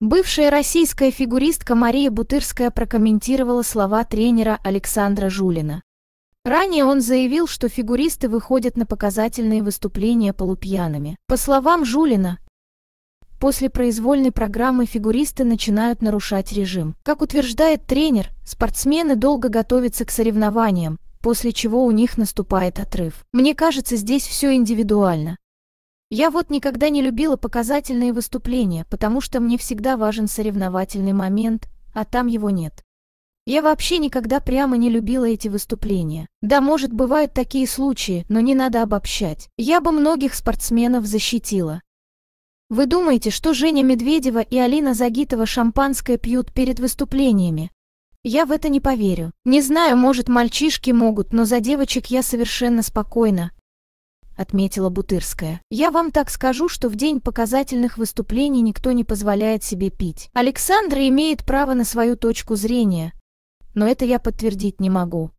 Бывшая российская фигуристка Мария Бутырская прокомментировала слова тренера Александра Жулина. Ранее он заявил, что фигуристы выходят на показательные выступления полупьяными. По словам Жулина, после произвольной программы фигуристы начинают нарушать режим. Как утверждает тренер, спортсмены долго готовятся к соревнованиям, после чего у них наступает отрыв. Мне кажется, здесь все индивидуально. Я вот никогда не любила показательные выступления, потому что мне всегда важен соревновательный момент, а там его нет. Я вообще никогда прямо не любила эти выступления. Да, может, бывают такие случаи, но не надо обобщать. Я бы многих спортсменов защитила. Вы думаете, что Женя Медведева и Алина Загитова шампанское пьют перед выступлениями? Я в это не поверю. Не знаю, может, мальчишки могут, но за девочек я совершенно спокойна, отметила Бутырская. «Я вам так скажу, что в день показательных выступлений никто не позволяет себе пить. Александра имеет право на свою точку зрения, но это я подтвердить не могу.